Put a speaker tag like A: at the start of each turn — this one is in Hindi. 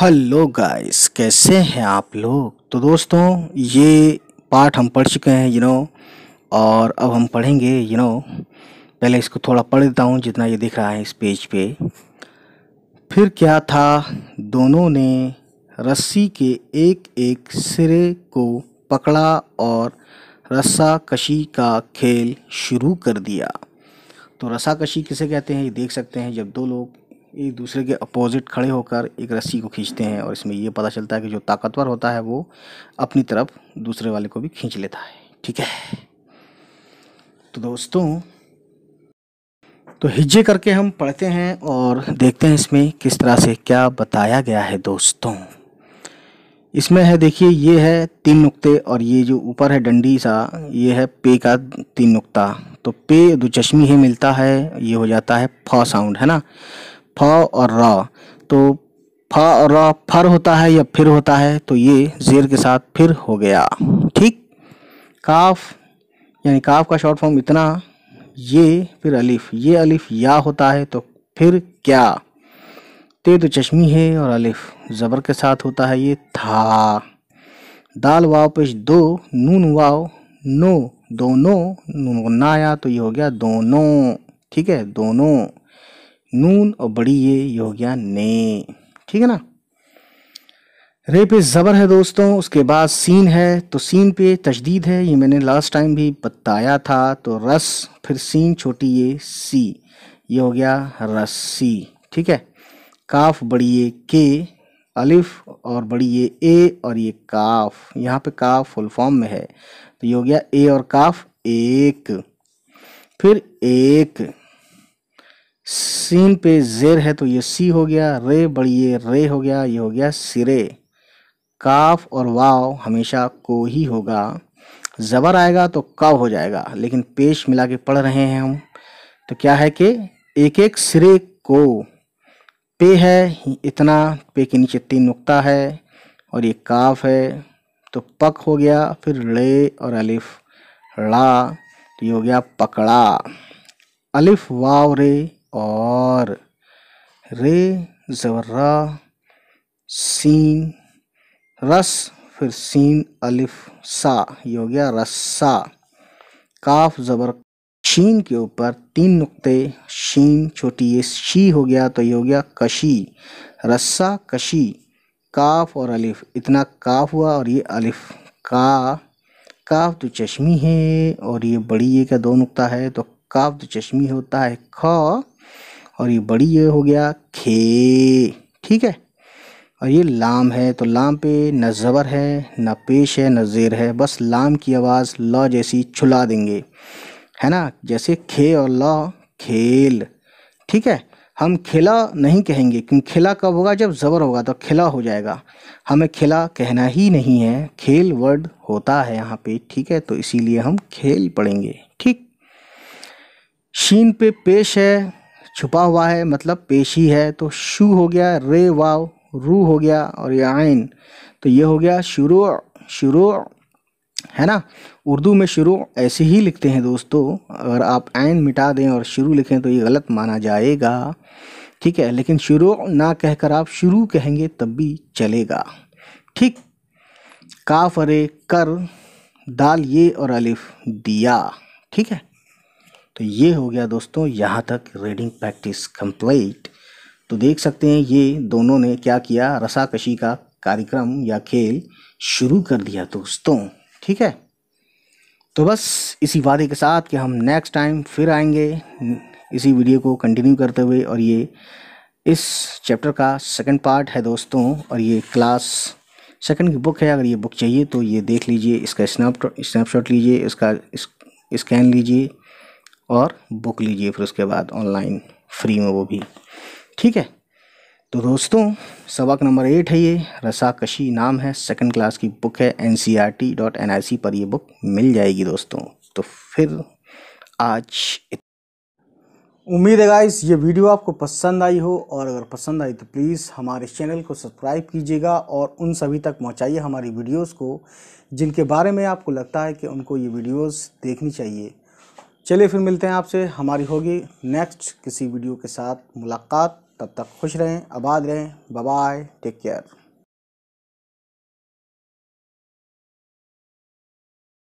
A: हेलो गाइस कैसे हैं आप लोग तो दोस्तों ये पाठ हम पढ़ चुके हैं यू नो और अब हम पढ़ेंगे यू नो पहले इसको थोड़ा पढ़ देता हूँ जितना ये दिख रहा है इस पेज पे फिर क्या था दोनों ने रस्सी के एक एक सिरे को पकड़ा और रस्सा कशी का खेल शुरू कर दिया तो रस्सा कशी किसे कहते हैं ये देख सकते हैं जब दो लोग एक दूसरे के अपोजिट खड़े होकर एक रस्सी को खींचते हैं और इसमें ये पता चलता है कि जो ताकतवर होता है वो अपनी तरफ दूसरे वाले को भी खींच लेता है ठीक है तो दोस्तों तो हिज्जे करके हम पढ़ते हैं और देखते हैं इसमें किस तरह से क्या बताया गया है दोस्तों इसमें है देखिए ये है तीन नुक्ते और ये जो ऊपर है डंडी सा ये है पे का तीन नुक्ता तो पे दो चश्मी है मिलता है ये हो जाता है फ साउंड है ना फ और र तो फ और र फर होता है या फिर होता है तो ये जेर के साथ फिर हो गया ठीक काफ यानी काफ का शॉर्ट फॉर्म इतना ये फिर अलिफ ये अलिफ या होता है तो फिर क्या ते तो चश्मी है और अलिफ ज़बर के साथ होता है ये था दाल वाव पेश दो नून वाव नो दोनों नून ना आया तो ये हो गया दोनों ठीक है दोनों नून और बड़ी ये ये हो गया ने ठीक है ना रे पे ज़बर है दोस्तों उसके बाद सीन है तो सीन पे तजदीद है ये मैंने लास्ट टाइम भी बताया था तो रस फिर सीन छोटी ये सी ये हो गया रस्सी ठीक है काफ बड़ी ये के अलिफ और बड़ी ये ए और ये काफ यहाँ पे काफ फुल फॉर्म में है तो ये हो गया ए और काफ एक फिर एक सीन पे जेर है तो ये सी हो गया रे बड़ी ये रे हो गया ये हो गया सिरे काफ और वाव हमेशा को ही होगा ज़बर आएगा तो कव हो जाएगा लेकिन पेश मिला के पढ़ रहे हैं हम तो क्या है कि एक एक सिरे को पे है इतना पे के नीचे तीन नुक्ता है और ये काफ है तो पक हो गया फिर ले और अलिफ ला तो ये हो गया पकड़ा अलिफ वाव रे और रे जबर्रा सीन रस फिर सीन अलिफ सा ये हो गया रस्सा काफ जबर शीन के ऊपर तीन नुक्ते शीन छोटी ये शी हो गया तो ये हो गया कशी रस्सा कशी काफ और अलिफ इतना काफ हुआ और ये अलिफ का काफ तो चश्मी है और ये बड़ी ये का दो नुक्ता है तो काफ तो चश्मी होता है ख और ये बड़ी ये हो गया खे ठीक है और ये लाम है तो लाम पे न ज़बर है न पेश है न ज़ेर है बस लाम की आवाज़ लॉ जैसी छुला देंगे है ना जैसे खे और लॉ खेल ठीक है हम खिला नहीं कहेंगे क्योंकि खिला कब होगा जब ज़बर होगा तो खिला हो जाएगा हमें खिला कहना ही नहीं है खेल वर्ड होता है यहाँ पे ठीक है तो इसीलिए हम खेल पढ़ेंगे ठीक शीन पे पेश है छुपा हुआ है मतलब पेशी है तो शु हो गया रे वाव रू हो गया और ये आयन तो ये हो गया शुरू शुरू है ना उर्दू में शुरू ऐसे ही लिखते हैं दोस्तों अगर आप आयन मिटा दें और शुरू लिखें तो ये गलत माना जाएगा ठीक है लेकिन शुरू ना कहकर आप शुरू कहेंगे तब भी चलेगा ठीक काफ अरे कर दाल ये और अलिफ दिया ठीक है तो ये हो गया दोस्तों यहाँ तक रीडिंग प्रैक्टिस कंप्लीट तो देख सकते हैं ये दोनों ने क्या किया रसाकशी का कार्यक्रम या खेल शुरू कर दिया दोस्तों ठीक है तो बस इसी वादे के साथ कि हम नेक्स्ट टाइम फिर आएंगे इसी वीडियो को कंटिन्यू करते हुए और ये इस चैप्टर का सेकंड पार्ट है दोस्तों और ये क्लास सेकंड की बुक है अगर ये बुक चाहिए तो ये देख लीजिए इसका स्नैप स्नैपशॉट लीजिए इसका स्कैन लीजिए और बुक लीजिए फिर उसके बाद ऑनलाइन फ्री में वो भी ठीक है तो दोस्तों सबक नंबर एट है ये रसाकशी नाम है सेकंड क्लास की बुक है N C R T dot N I C पर ये बुक मिल जाएगी दोस्तों तो फिर आज उम्मीद है गाइस ये वीडियो आपको पसंद आई हो और अगर पसंद आई तो प्लीज़ हमारे चैनल को सब्सक्राइब कीजिएगा और उन सभी तक पहुंचाइए हमारी वीडियोस को जिनके बारे में आपको लगता है कि उनको ये वीडियोस देखनी चाहिए चलिए फिर मिलते हैं आपसे हमारी होगी नेक्स्ट किसी वीडियो के साथ मुलाकात तब तक खुश रहें आबाद रहें बाय टेक केयर